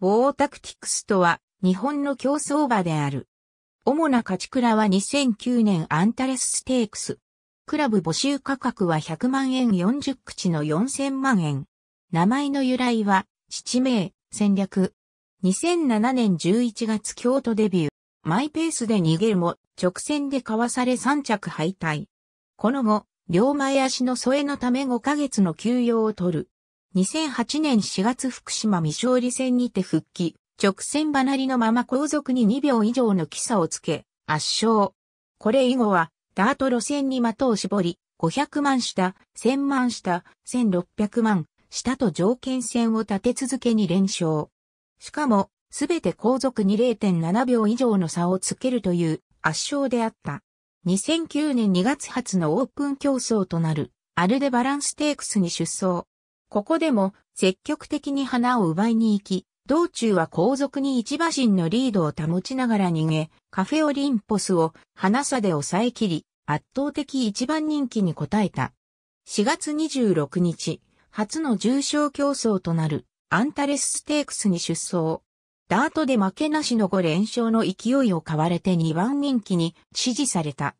ウォータクティクスとは日本の競争馬である。主な勝ち倉は2009年アンタレスステークス。クラブ募集価格は100万円40口の4000万円。名前の由来は、七名、戦略。2007年11月京都デビュー。マイペースで逃げるも、直線でかわされ3着敗退。この後、両前足の添えのため5ヶ月の休養を取る。2008年4月福島未勝利戦にて復帰、直線離れのまま後続に2秒以上の基差をつけ、圧勝。これ以後は、ダート路線に的を絞り、500万下、1000万下、1600万下と条件線を立て続けに連勝。しかも、すべて後続に0.7秒以上の差をつけるという圧勝であった。2009年2月初のオープン競争となるアルデバランステークスに出走。ここでも積極的に花を奪いに行き、道中は後続に一馬身のリードを保ちながら逃げ、カフェオリンポスを花差で抑え切り、圧倒的一番人気に応えた。4月26日、初の重賞競争となるアンタレスステークスに出走。ダートで負けなしの5連勝の勢いを買われて2番人気に支持された。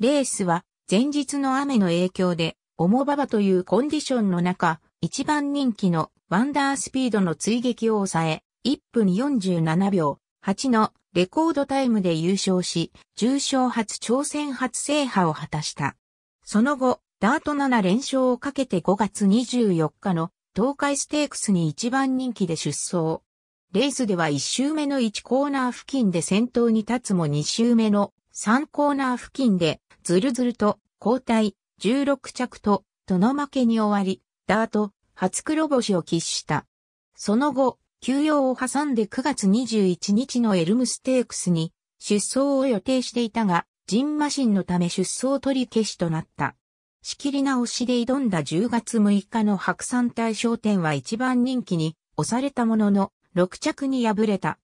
レースは前日の雨の影響で重馬場というコンディションの中、一番人気のワンダースピードの追撃を抑え、1分47秒8のレコードタイムで優勝し、重賞初挑戦初制覇を果たした。その後、ダート7連勝をかけて5月24日の東海ステークスに一番人気で出走。レースでは1周目の1コーナー付近で先頭に立つも2周目の3コーナー付近でずるずると交代16着と、との負けに終わり、ダート、初黒星を喫した。その後、休養を挟んで9月21日のエルムステークスに出走を予定していたが、ジンマシンのため出走取り消しとなった。仕切り直しで挑んだ10月6日の白山大商店は一番人気に押されたものの6着に敗れた。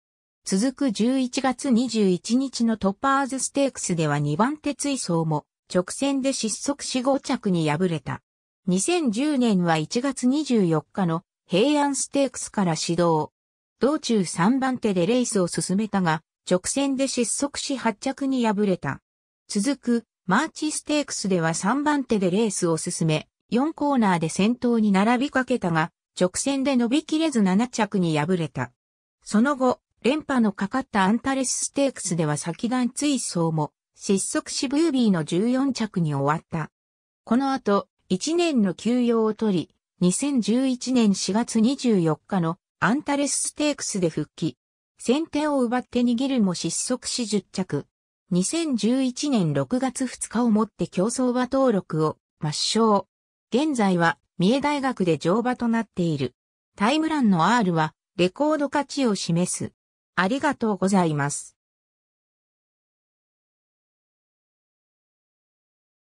続く11月21日のトッパーズステークスでは2番手追走も直線で失速し5着に敗れた。2010年は1月24日の平安ステークスから始動。道中3番手でレースを進めたが、直線で失速し8着に敗れた。続く、マーチステークスでは3番手でレースを進め、4コーナーで先頭に並びかけたが、直線で伸びきれず7着に敗れた。その後、連覇のかかったアンタレスステークスでは先段追走も、失速しブービーの14着に終わった。この後、1年の休養を取り、2011年4月24日のアンタレスステークスで復帰。先手を奪って逃げるも失速し10着。2011年6月2日をもって競争馬登録を抹消。現在は三重大学で乗馬となっている。タイムランの R はレコード価値を示す。ありがとうございます。